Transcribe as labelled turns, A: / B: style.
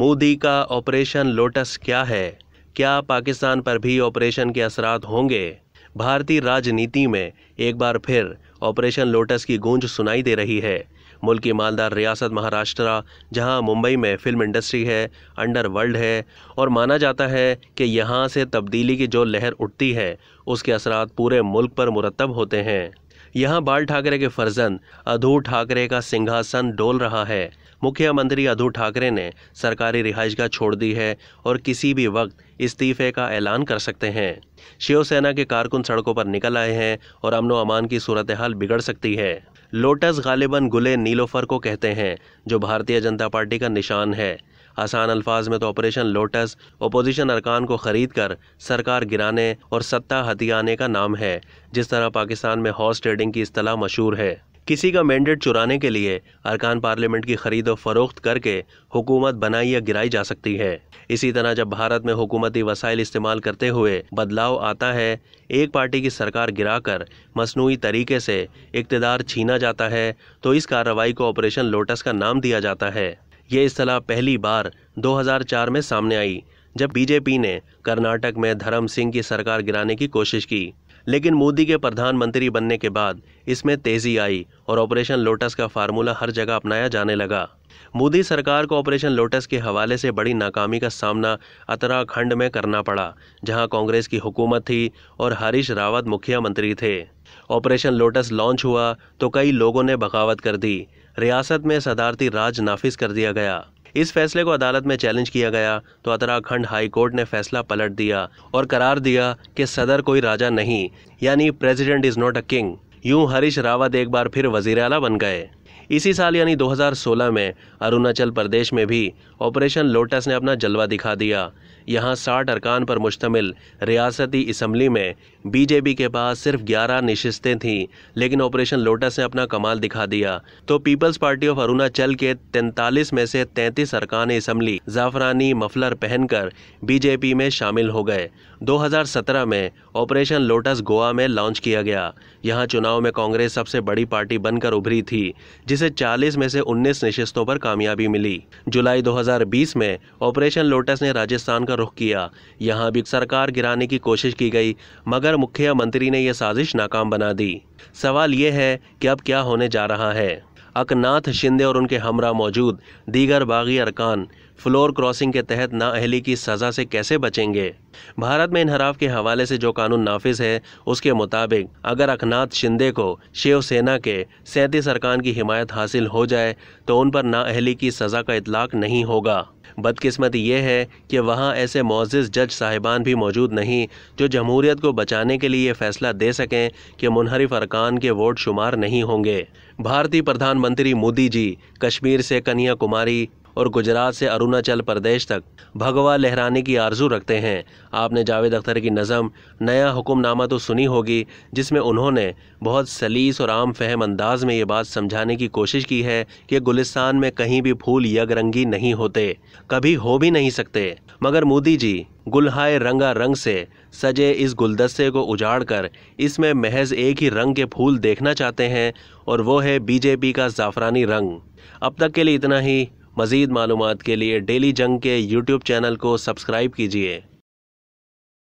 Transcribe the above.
A: मोदी का operation lotus क्या है क्या पाकिस्तान पर भी ऑपरेशन के असरात होंगे भारतीय राजनीति में एक बार फिर ऑपरेशन लोटस की गूंज सुनाई दे रही है मुल्क की मालदार रियासत महाराष्ट्र जहां मुंबई में फिल्म इंडस्ट्री है अंडर वर्ल्ड है और माना जाता है कि यहां से तब्दीली की जो लहर उठती है उसके असरात पूरे मुल्क पर मुरतब होते हैं यहाँ बाल ठाकरे के फर्जंद अधू ठाकरे का सिंहासन डोल रहा है मुख्यमंत्री उद्धव ठाकरे ने सरकारी रिहाइशगाह छोड़ दी है और किसी भी वक्त इस्तीफे का ऐलान कर सकते हैं शिवसेना के कारकुन सड़कों पर निकल आए हैं और अमनो अमान की सूरत हाल बिगड़ सकती है लोटस गालिबन गुले नीलोफर को कहते हैं जो भारतीय जनता पार्टी का निशान है आसान अल्फाज में तो ऑपरेशन लोटस अपोजिशन अरकान को खरीद कर सरकार गिराने और सत्ता हथियाने का नाम है जिस तरह पाकिस्तान में हॉर्स ट्रेडिंग की इस्तलाह मशहूर है किसी का मैंडेट चुराने के लिए अरकान पार्लियामेंट की खरीद और फरोख्त करके हुकूमत बनाई या गिराई जा सकती है इसी तरह जब भारत में हुकूमती वसाइल इस्तेमाल करते हुए बदलाव आता है एक पार्टी की सरकार गिराकर मसनू तरीके से इकतदार छीना जाता है तो इस कार्रवाई को ऑपरेशन लोटस का नाम दिया जाता है ये असलाह पहली बार चार में सामने आई जब बीजेपी ने कर्नाटक में धर्म सिंह की सरकार गिराने की कोशिश की लेकिन मोदी के प्रधानमंत्री बनने के बाद इसमें तेज़ी आई और ऑपरेशन लोटस का फार्मूला हर जगह अपनाया जाने लगा मोदी सरकार को ऑपरेशन लोटस के हवाले से बड़ी नाकामी का सामना उत्तराखंड में करना पड़ा जहां कांग्रेस की हुकूमत थी और हरीश रावत मुखिया मंत्री थे ऑपरेशन लोटस लॉन्च हुआ तो कई लोगों ने बगावत कर दी रियासत में सदारती राज नाफिज कर दिया गया इस फैसले को अदालत में चैलेंज किया गया तो उत्तराखंड हाईकोर्ट ने फैसला पलट दिया और करार दिया कि सदर कोई राजा नहीं यानी president is not a king यूं हरीश रावत एक बार फिर वजीर अला बन गए इसी साल यानी 2016 में अरुणाचल प्रदेश में भी ऑपरेशन लोटस ने अपना जलवा दिखा दिया यहाँ साठ अरकान पर मुश्तमिल रियासती इसम्बली में बीजेपी के पास सिर्फ ग्यारह नशस्तें थीं लेकिन ऑपरेशन लोटस ने अपना कमाल दिखा दिया तो पीपल्स पार्टी ऑफ अरुणाचल के तैंतालीस में से तैंतीस अरकान इसम्बली जाफरानी मफलर पहनकर बीजेपी में शामिल हो गए 2017 में ऑपरेशन लोटस गोवा में लॉन्च किया गया यहाँ चुनाव में कांग्रेस सबसे बड़ी पार्टी बनकर उभरी थी जिसे चालीस में से उन्नीस नशस्तों पर कामयाबी मिली जुलाई बीस में ऑपरेशन लोटस ने राजस्थान का का रुख किया यहाँ भी सरकार गिराने की कोशिश की गई मगर मुख्यमंत्री ने यह साजिश नाकाम बना दी सवाल ये है कि अब क्या होने जा रहा है अकनाथ शिंदे और उनके हमरा मौजूद दीगर बागी अरकान फ्लोर क्रॉसिंग के तहत नाअहली की सज़ा से कैसे बचेंगे भारत में इनहराफ के हवाले से जो कानून नाफिज है उसके मुताबिक अगर अखनाथ शिंदे को शिवसेना के सैंतीस अरकान की हिमायत हासिल हो जाए तो उन पर नाअहली की सज़ा का इतलाक नहीं होगा बदकिस्मत यह है कि वहाँ ऐसे मोजिज़ जज साहिबान भी मौजूद नहीं जो जमहूरीत को बचाने के लिए ये फैसला दे सकें कि मुनहरिफ अरकान के वोट शुमार नहीं होंगे भारतीय प्रधानमंत्री मोदी जी कश्मीर से कन्याकुमारी और गुजरात से अरुणाचल प्रदेश तक भगवा लहराने की आरजू रखते हैं आपने जावेद अख्तर की नज़म नया हुक्मनामा तो सुनी होगी जिसमें उन्होंने बहुत सलीस और आम फहम अंदाज में ये बात समझाने की कोशिश की है कि गुलिस्तान में कहीं भी फूल यगरंगी नहीं होते कभी हो भी नहीं सकते मगर मोदी जी गुलहाय रंगा रंग से सजे इस गुलदस्ते को उजाड़ कर इसमें महज एक ही रंग के फूल देखना चाहते हैं और वो है बीजेपी का ज़ाफ़रानी रंग अब तक के लिए इतना ही मज़ीद मालूम के लिए डेली जंग के यूट्यूब चैनल को सब्सक्राइब कीजिए